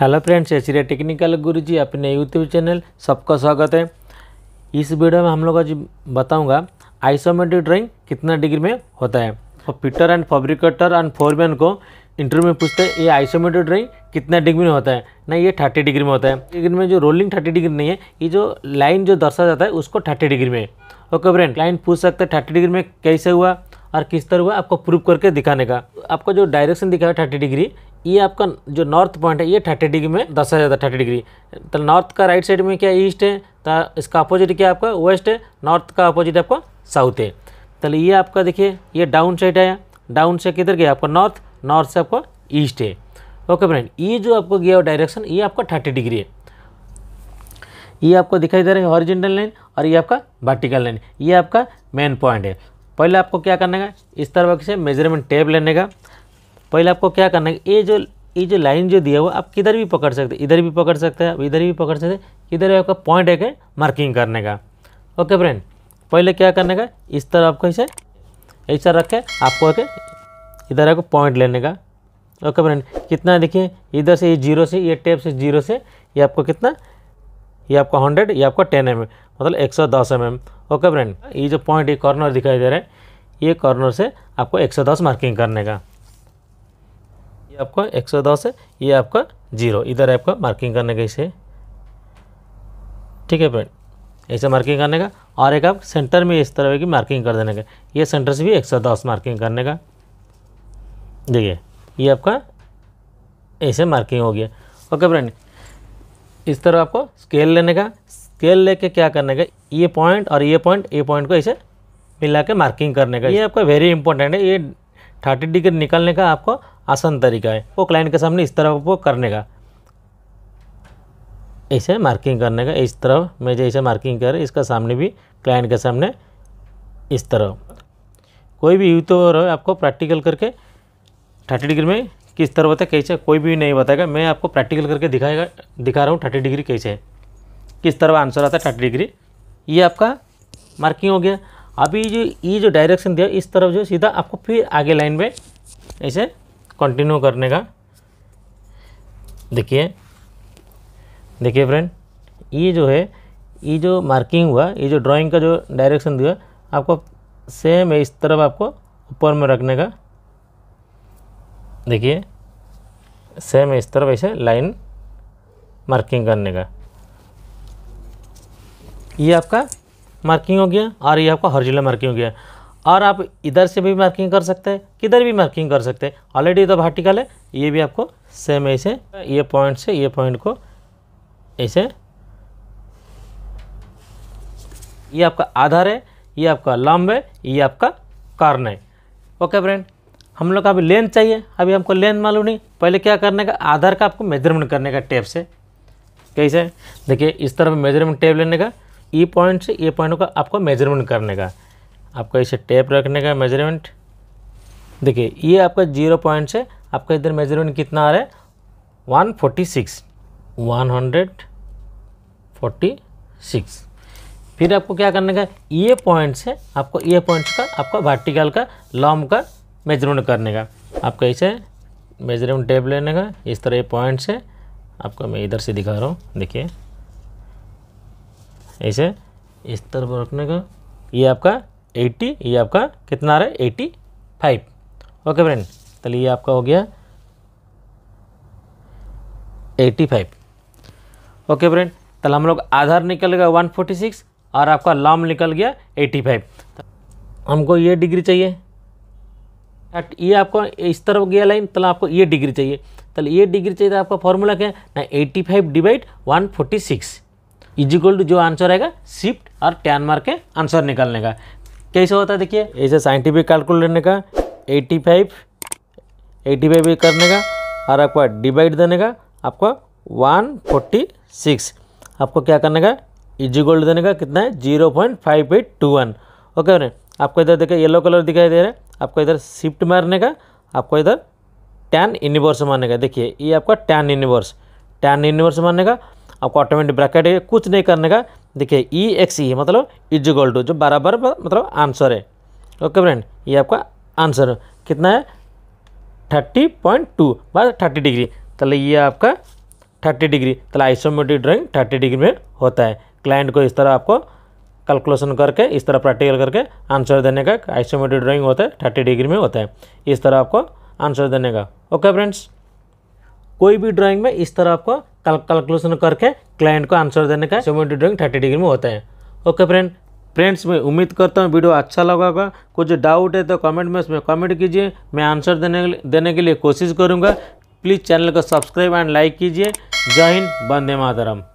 hello friends Shri technical गुरु जी अपने YouTube channel सबका स्वागत है इस वीडियो में हम लोग आज बताऊंगा आइसोमेट्रिक ड्राइंग कितना डिग्री में होता है और fitter and fabricator and foreman को इंटरव्यू में पूछते हैं ये आइसोमेट्रिक ड्राइंग कितना डिग्री में होता है ना ये थर्टी डिग्री में होता है डिग्री में जो रोलिंग थर्टी डिग्री नहीं है ये जो लाइन जो दर्शा जाता है उसको थर्टी डिग्री में ओके फ्रेंड लाइन पूछ सकते हैं थर्टी डिग्री में कैसे हुआ और किस तरह हुआ आपको प्रूव करके दिखाने का आपको जो डायरेक्शन दिखाया थर्टी डिग्री ये आपका जो नॉर्थ पॉइंट है ये थर्टी डिग्री में दर्शाया जाता है थर्टी डिग्री तो नॉर्थ का राइट साइड में क्या ईस्ट है तो इसका अपोजिट क्या आपका वेस्ट है नॉर्थ का अपोजिट आपका साउथ है तो ये आपका देखिए ये डाउन साइड आया डाउन से किधर गया आपका नॉर्थ नॉर्थ से आपका ईस्ट है ओके फ्रेंड ये जो आपको गया हुआ डायरेक्शन ये आपका थर्टी डिग्री है ये आपको दिखाई दे रहा है ऑरिजिनल लाइन और ये आपका वर्टिकल लाइन ये आपका मेन पॉइंट है पहले आपको क्या करने का इस तरह से मेजरमेंट टेप लेने का पहले आपको क्या करना है ये जो ये जो लाइन जो दिया हुआ आप किधर भी पकड़ सकते इधर भी पकड़ सकते हैं आप इधर भी पकड़ सकते इधर आपका पॉइंट है मार्किंग करने का ओके फ्रेंड पहले क्या करने का इस तरह आपको इसे ऐसा रखे आपको एक इधर आपको पॉइंट लेने का ओके फ्रेंड कितना देखिए इधर से ये जीरो से ये टेप से जीरो से ये आपको कितना ये आपका हंड्रेड ये आपका टेन एम मतलब एक सौ दस एम ओके फ्रेंड ये जो पॉइंट ये कॉर्नर दिखाई दे रहा है ये कॉर्नर से आपको एक सौ दस मार्किंग करने का आपको 110 है ये आपका जीरो इधर आपका मार्किंग करने का इसे ठीक है फ्रेंड ऐसे मार्किंग करने का और एक आप सेंटर में इस तरह की मार्किंग कर देने का ये सेंटर से भी 110 मार्किंग करने का देखिए ये आपका ऐसे मार्किंग हो गया ओके फ्रेंड इस तरह आपको स्केल लेने का स्केल लेके क्या करने का ये पॉइंट और ये पॉइंट ये पॉइंट को ऐसे मिला के मार्किंग करने का ये आपका वेरी इंपॉर्टेंट है ये थर्टी डिग्री निकालने का आपको आसान तरीका है वो क्लाइंट के सामने इस तरह को करने का ऐसे मार्किंग करने का इस तरफ मैं जैसे मार्किंग कर इसका सामने भी क्लाइंट के सामने इस तरह कोई भी यूट्यूबर हो तो आपको प्रैक्टिकल करके थर्टी डिग्री में किस तरह होता है कैसे कोई भी नहीं बताएगा मैं आपको प्रैक्टिकल करके दिखाएगा दिखा रहा हूँ थर्टी डिग्री कैसे है किस तरह आंसर आता है थर्टी डिग्री ये आपका मार्किंग हो गया अभी जो ये जो डायरेक्शन दिया इस तरफ जो सीधा आपको फिर आगे लाइन में ऐसे कंटिन्यू करने का देखिए देखिए फ्रेंड ये जो है ये जो मार्किंग हुआ ये जो ड्राइंग का जो डायरेक्शन दिया आपको सेम है इस तरफ आपको ऊपर में रखने का देखिए सेम इस तरफ ऐसे लाइन मार्किंग करने का ये आपका मार्किंग हो गया और ये आपका हॉरिजॉन्टल मार्किंग हो गया और आप इधर से भी मार्किंग कर सकते हैं किधर भी मार्किंग कर सकते हैं ऑलरेडी तो वर्टिकल है ये भी आपको सेम ऐसे ये पॉइंट से ये पॉइंट को ऐसे ये आपका आधार है ये आपका लंब है ये आपका कारण है ओके फ्रेंड हम लोग का अभी लेंथ चाहिए अभी हमको लेंथ मालूम नहीं पहले क्या करने का आधार का आपको मेजरमेंट करने का टेप से कैसे देखिए इस तरफ मेजरमेंट टेप लेने का ई e पॉइंट से ए e पॉइंट का आपको मेजरमेंट करने का आपको इसे टेप रखने का मेजरमेंट देखिए ये आपका जीरो पॉइंट से आपका इधर मेजरमेंट कितना आ रहा है one forty six one hundred forty six फिर आपको क्या करने का ये e पॉइंट से आपको ये पॉइंट का आपका वर्टिकल का लॉम का मेजरमेंट करने का आपका इसे मेजरमेंट टेप लेने का इस तरह ये पॉइंट से आपको मैं इधर से दिखा रहा हूँ देखिए ऐसे इस तरफ रखने का ये आपका एट्टी ये आपका कितना आ रहा है एट्टी फाइव ओके फ्रेंड चलिए ये आपका हो गया एट्टी फाइव ओके फ्रेंड चल हम लोग आधार निकल गया वन फोर्टी सिक्स और आपका लॉम निकल गया एट्टी फाइव हमको ये डिग्री चाहिए एट ये आपको इस तरफ गया लाइन तल आपको ये डिग्री चाहिए तल ये डिग्री चाहिए तो आपका फॉर्मूला क्या है ना eighty five divide one forty six is equal to जो आंसर आएगा शिफ्ट और टैन मार के आंसर निकालने का कैसे होता है देखिए ऐसे साइंटिफिक कैलकुलेट करने का एटी फाइव एटी फाइव करने का और आपको डिवाइड देने का आपको वन फोर्टी सिक्स आपको क्या करने का इज इक्वल देने का कितना है zero point five eight two one okay बने आपको इधर देखिए येलो कलर दिखाई दे रहा है आपको इधर शिफ्ट मारने का आपको इधर टैन यूनिवर्स मारने का देखिए ये आपका टैन यूनिवर्स टैन यूनिवर्स मारने का आपको ऑटोमेटिक ब्रैकेट है कुछ नहीं करने का देखिए ई एक्स ई मतलब इज इक्वल टू जो बराबर मतलब आंसर है ओके फ्रेंड ये आपका आंसर कितना है थर्टी पॉइंट टू बस थर्टी डिग्री तले ये आपका थर्टी डिग्री तले आइसोमेट्रिक ड्राइंग थर्टी डिग्री में होता है क्लाइंट को इस तरह आपको कैलकुलेशन करके इस तरह प्रैक्टिकल करके आंसर देने का आइसोमेट्रिक ड्राइंग होता है थर्टी डिग्री में होता है इस तरह आपको आंसर देने का ओके फ्रेंड्स कोई भी ड्राइंग में इस तरह आपको कैलकुलेशन करके क्लाइंट को आंसर देने का सेवेंटी ड्राइंग थर्टी डिग्री में होता है ओके फ्रेंड फ्रेंड्स मैं उम्मीद करता हूँ वीडियो अच्छा लगा होगा कुछ डाउट है तो कमेंट में उसमें कमेंट कीजिए मैं आंसर देने देने के लिए कोशिश करूँगा प्लीज़ चैनल को सब्सक्राइब एंड लाइक कीजिए जय हिंद वंदे मातरम